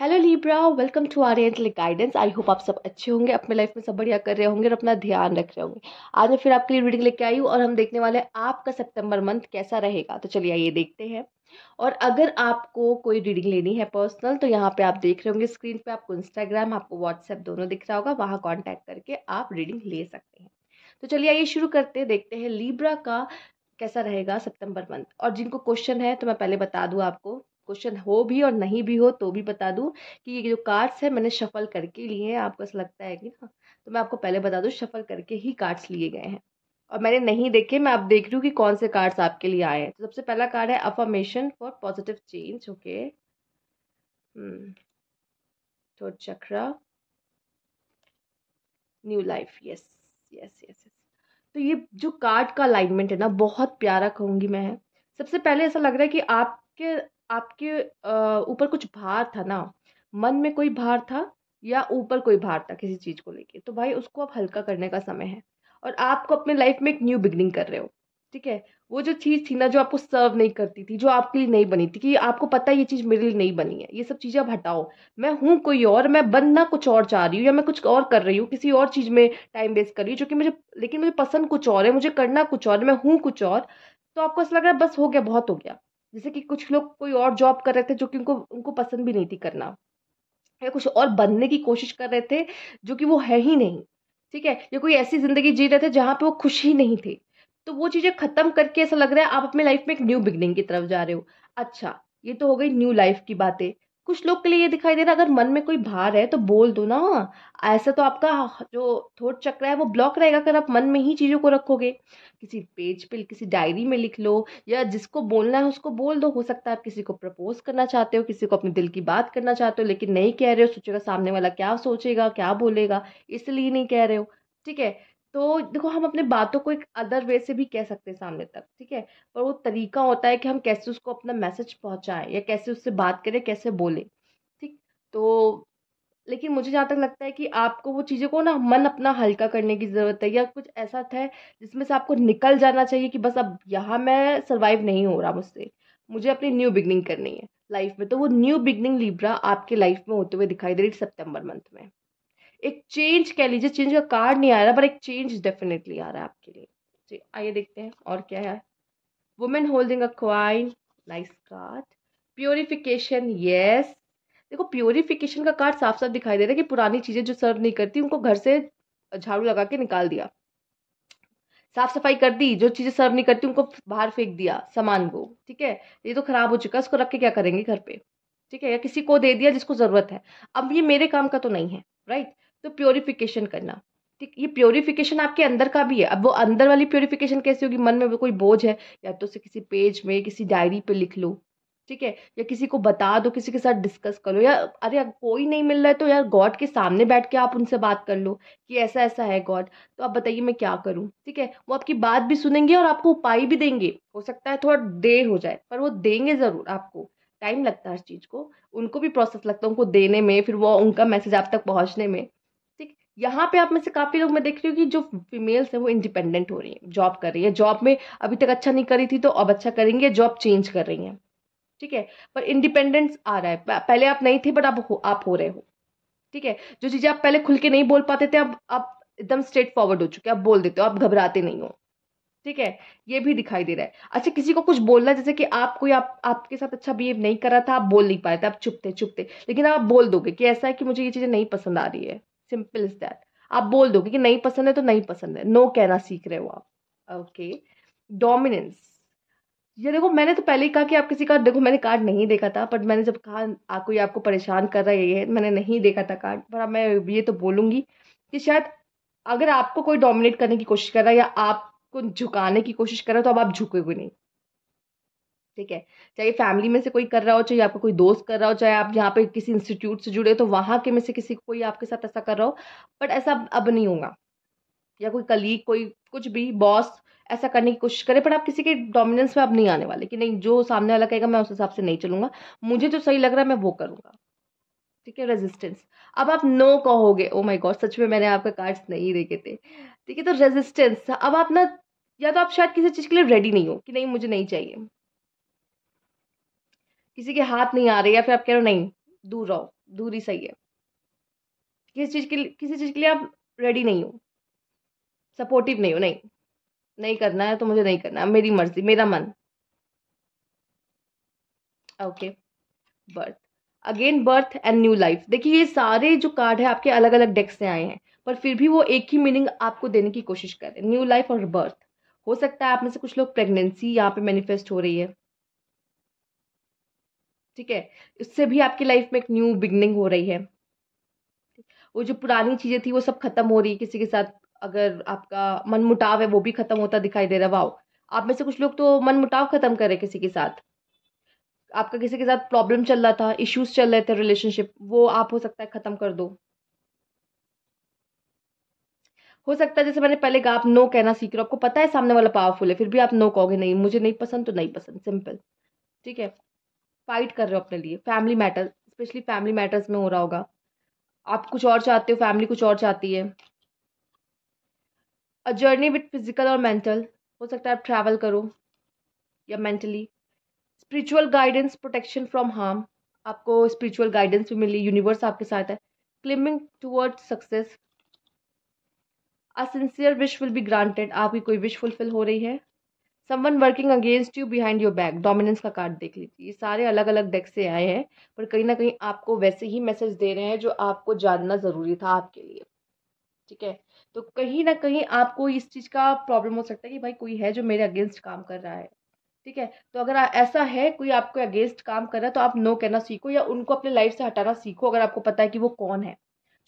Hello Libra welcome to our angelic guidance I hope आप सब अच्छे होंगे अपने लाइफ में सब बढ़िया कर रहे होंगे और अपना ध्यान रख रहे होंगे आज मैं फिर आपके लिए रीडिंग लेके आई हूँ और हम देखने वाले आपका सितंबर मंथ कैसा रहेगा तो चलिए आइए देखते हैं और अगर आपको कोई रीडिंग लेनी है पर्सनल तो यहाँ पे आप देख रहे होंगे स्क्रीन पे आपको इंस्टाग्राम आपको व्हाट्सएप दोनों दिख रहा होगा वहाँ कॉन्टैक्ट करके आप रीडिंग ले सकते हैं तो चलिए आइए शुरू करते हैं देखते हैं लीब्रा का कैसा रहेगा सितंबर मंथ और जिनको क्वेश्चन है तो मैं पहले बता दूँ आपको क्वेश्चन हो भी और नहीं भी हो तो भी बता दूँ कि ये जो कार्ड्स है मैंने शफल करके लिए हैं आपको ऐसा लगता है कि ना तो मैं आपको पहले बता दूँ शफल करके ही कार्ड्स लिए गए हैं और मैंने नहीं देखे मैं आप देख रही हूँ कि कौन से कार्ड्स आपके लिए आए हैं तो सबसे पहला कार्ड है affirmation for positive change okay थोट chakra new life yes yes yes yes तो ये जो कार्ड का अलाइनमेंट है ना बहुत प्यारा कहूँगी मैं सबसे पहले ऐसा लग रहा है कि आपके आपके ऊपर कुछ भार था ना मन में कोई भार था या ऊपर कोई भार था किसी चीज़ को लेके तो भाई उसको आप हल्का करने का समय है और आपको अपने लाइफ में एक न्यू बिगनिंग कर रहे हो ठीक है वो जो चीज़ थी ना जो आपको सर्व नहीं करती थी जो आपके लिए नहीं बनी थी कि आपको पता है ये चीज़ मेरे लिए नहीं बनी है ये सब चीज़ें आप हटाओ मैं हूँ कोई और मैं बनना कुछ और चाह रही हूँ या मैं कुछ और कर रही हूँ किसी और चीज़ में टाइम वेस्ट कर रही हूँ जो कि मुझे लेकिन मुझे पसंद कुछ और है मुझे करना कुछ और मैं हूँ कुछ और तो आपको ऐसा लग रहा है बस हो गया बहुत हो गया जैसे कि कुछ लोग कोई और जॉब कर रहे थे जो कि उनको उनको पसंद भी नहीं थी करना या कुछ और बनने की कोशिश कर रहे थे जो कि वो है ही नहीं ठीक है या कोई ऐसी ज़िंदगी जी रहे थे जहाँ पे वो खुश ही नहीं थे तो वो चीज़ें ख़त्म करके ऐसा लग रहा है आप अपने लाइफ में एक न्यू बिगनिंग की तरफ जा रहे हो अच्छा ये तो हो गई न्यू लाइफ की बातें कुछ लोग के लिए ये दिखाई दे रहा है अगर मन में कोई भार है तो बोल दो ना ऐसा तो आपका जो थोट चक्र है वो ब्लॉक रहेगा अगर आप मन में ही चीज़ों को रखोगे किसी पेज पे किसी डायरी में लिख लो या जिसको बोलना है उसको बोल दो हो सकता है आप किसी को प्रपोज करना चाहते हो किसी को अपने दिल की बात करना चाहते हो लेकिन नहीं कह रहे हो सोचेगा सामने वाला क्या सोचेगा क्या बोलेगा इसलिए नहीं कह रहे हो ठीक है तो देखो हम अपने बातों को एक अदर वे से भी कह सकते हैं सामने तक ठीक है पर वो तरीका होता है कि हम कैसे उसको अपना मैसेज पहुँचाएं या कैसे उससे बात करें कैसे बोलें ठीक तो लेकिन मुझे जहाँ तक लगता है कि आपको वो चीज़ों को ना मन अपना हल्का करने की ज़रूरत है या कुछ ऐसा था जिसमें से आपको निकल जाना चाहिए कि बस अब यहाँ मैं सर्वाइव नहीं हो रहा मुझसे मुझे अपनी न्यू बिगनिंग करनी है लाइफ में तो वो न्यू बिगनिंग लिब्रा आपके लाइफ में होते हुए दिखाई दे रही सितंबर मंथ में एक चेंज कह लीजिए चेंज का कार्ड नहीं आ रहा पर एक चेंज डेफिनेटली आ रहा है आपके लिए जी आइए देखते हैं और क्या है women holding a coin nice card purification yes देखो प्योरिफिकेशन का कार्ड साफ साफ दिखाई दे रहा है कि पुरानी चीज़ें जो सर्व नहीं करती उनको घर से झाड़ू लगा के निकाल दिया साफ सफाई कर दी जो चीज़ें सर्व नहीं करती उनको बाहर फेंक दिया सामान को ठीक है ये तो खराब हो चुका है उसको रख के क्या करेंगे घर पे ठीक है या किसी को दे दिया जिसको ज़रूरत है अब ये मेरे काम का तो नहीं है राइट right? तो प्योरिफिकेशन करना ठीक ये प्योरिफिकेशन आपके अंदर का भी है अब वो अंदर वाली प्योरिफिकेशन कैसी होगी मन में वो कोई बोझ है या तो उसे किसी पेज में किसी डायरी पे लिख लो ठीक है या किसी को बता दो किसी के साथ डिस्कस करो या अरे यार कोई नहीं मिल रहा है तो यार गॉड के सामने बैठ के आप उनसे बात कर लो कि ऐसा ऐसा है गॉड तो आप बताइए मैं क्या करूँ ठीक है वो आपकी बात भी सुनेंगे और आपको उपाय भी देंगे हो सकता है थोड़ा देर हो जाए पर वो देंगे ज़रूर आपको टाइम लगता है हर चीज़ को उनको भी प्रोसेस लगता है उनको देने में फिर वो उनका मैसेज आप तक पहुँचने में यहाँ पे आप में से काफ़ी लोग मैं देख रही हूँ कि जो फीमेल्स हैं वो इंडिपेंडेंट हो रही हैं जॉब कर रही है जॉब में अभी तक अच्छा नहीं करी थी तो अब अच्छा करेंगे जॉब चेंज कर रही हैं ठीक है पर इंडिपेंडेंस आ रहा है पहले आप नहीं थे बट आप हो आप हो रहे हो ठीक है जो चीज़ें आप पहले खुल के नहीं बोल पाते थे अब आप एकदम स्ट्रेट फॉरवर्ड हो चुके आप बोल देते हो आप घबराते नहीं हो ठीक है ये भी दिखाई दे रहा है अच्छा किसी को कुछ बोलना जैसे कि आप कोई आप आपके साथ अच्छा बिहेव नहीं कर रहा था आप बोल नहीं पा रहे थे आप चुप थे लेकिन आप बोल दोगे कि ऐसा है कि मुझे ये चीज़ें नहीं पसंद आ रही है सिंपल इज दैट आप बोल दोगे कि नहीं पसंद है तो नहीं पसंद है नो no कहना सीख रहे हो आप ओके डोमिनेंस ये देखो मैंने तो पहले ही कहा कि आप किसी का देखो मैंने कार्ड नहीं देखा था बट मैंने जब कहा आपको कोई आपको परेशान कर रहा है ये तो मैंने नहीं देखा था कार्ड पर मैं ये तो बोलूँगी कि शायद अगर आपको कोई डोमिनेट करने की कोशिश कर रहा है या आपको झुकाने की कोशिश कर रहा है तो अब आप झुकोगे नहीं ठीक है चाहे फैमिली में से कोई कर रहा हो चाहे आपका कोई दोस्त कर रहा हो चाहे आप यहाँ पे किसी इंस्टीट्यूट से जुड़े तो वहां के में से किसी कोई आपके साथ ऐसा कर रहा हो बट ऐसा अब नहीं होगा या कोई कलीग कोई कुछ भी बॉस ऐसा करने की कोशिश करें पर आप किसी के डोमिनेंस में आप नहीं आने वाले कि नहीं जो सामने वाला कहेगा मैं उस हिसाब से नहीं चलूंगा मुझे जो सही लग रहा है मैं वो करूंगा ठीक है रेजिस्टेंस अब आप नो कहोगे ओ माय गॉड सच में मैंने आपका कार्ड्स नहीं देखे थे ठीक है तो रेजिस्टेंस अब आप ना या तो आप शायद किसी चीज़ के लिए रेडी नहीं हो कि नहीं मुझे नहीं चाहिए किसी के हाथ नहीं आ रहे या फिर आप कह रहे हो नहीं दूर रहो दूरी सही है किसी चीज़ के लिए किसी चीज़ के लिए आप रेडी नहीं हो सपोर्टिव नहीं हो नहीं नहीं करना है तो मुझे नहीं करना है मेरी मर्जी मेरा मन okay birth again birth and new life देखिए ये सारे जो कार्ड है आपके अलग अलग डेक्स से आए हैं पर फिर भी वो एक ही मीनिंग आपको देने की कोशिश कर रहे हैं न्यू लाइफ और बर्थ हो सकता है आप में से कुछ लोग प्रेगनेंसी यहाँ पे मैनिफेस्ट हो रही है ठीक है इससे भी आपकी लाइफ में एक न्यू बिगनिंग हो रही है वो जो पुरानी चीज़ें थी वो सब खत्म हो रही है किसी के साथ अगर आपका मन मुटाव है वो भी खत्म होता दिखाई दे रहा है वाओ आप में से कुछ लोग तो मन मुटाव खत्म कर रहे किसी के साथ आपका किसी के साथ प्रॉब्लम चल रहा था इश्यूज चल रहे थे रिलेशनशिप वो आप हो सकता है ख़त्म कर दो हो सकता है जैसे मैंने पहले कहा आप नो कहना सीख रहे हो आपको पता है सामने वाला पावरफुल है फिर भी आप नो कहोगे नहीं मुझे नहीं पसंद तो नहीं पसंद सिंपल ठीक है फाइट कर रहे हो अपने लिए family matter specially family matters में हो रहा होगा आप कुछ और चाहते हो फैमिली कुछ और चाहती है अ जर्नी विथ फिजिकल और मेंटल हो सकता है आप ट्रैवल करो या mentally spiritual guidance protection from harm आपको स्पिरिचुअल गाइडेंस भी मिली यूनिवर्स आपके साथ है climbing toward success a sincere wish will be granted आपकी कोई विश फुलफिल हो रही है someone working against you behind your back dominance का कार्ड देख लीजिए ये सारे अलग अलग डेक से आए हैं पर कहीं ना कहीं आपको वैसे ही मैसेज दे रहे हैं जो आपको जानना ज़रूरी था आपके लिए ठीक है तो कहीं ना कहीं आपको इस चीज़ का प्रॉब्लम हो सकता है कि भाई कोई है जो मेरे अगेंस्ट काम कर रहा है ठीक है तो अगर ऐसा है कोई आपको अगेंस्ट काम कर रहा है तो आप नो कहना सीखो या उनको अपने लाइफ से हटाना सीखो अगर आपको पता है कि वो कौन है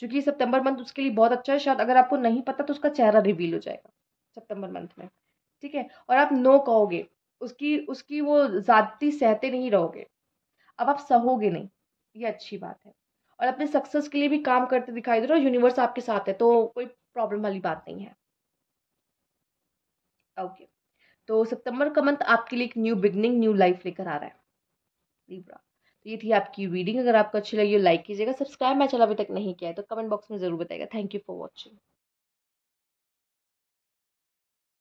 क्योंकि सितंबर मंथ उसके लिए बहुत अच्छा है शायद अगर आपको नहीं पता तो उसका चेहरा रिवील हो जाएगा सितंबर मंथ में ठीक है और आप नो कहोगे उसकी उसकी वो ज़्यादती सहते नहीं रहोगे अब आप सहोगे नहीं ये अच्छी बात है और अपने सक्सेस के लिए भी काम करते दिखाई दे रहे हो यूनिवर्स आपके साथ है तो कोई प्रॉब्लम वाली बात नहीं है ओके तो सितंबर का मंथ आपके लिए एक न्यू बिगनिंग न्यू लाइफ लेकर आ रहा है तो ये थी आपकी रीडिंग अगर आपको अच्छी लगी हो लाइक कीजिएगा सब्सक्राइब मैं चला अभी तक नहीं किया है तो कमेंट बॉक्स में ज़रूर बताएगा थैंक यू फॉर वॉचिंग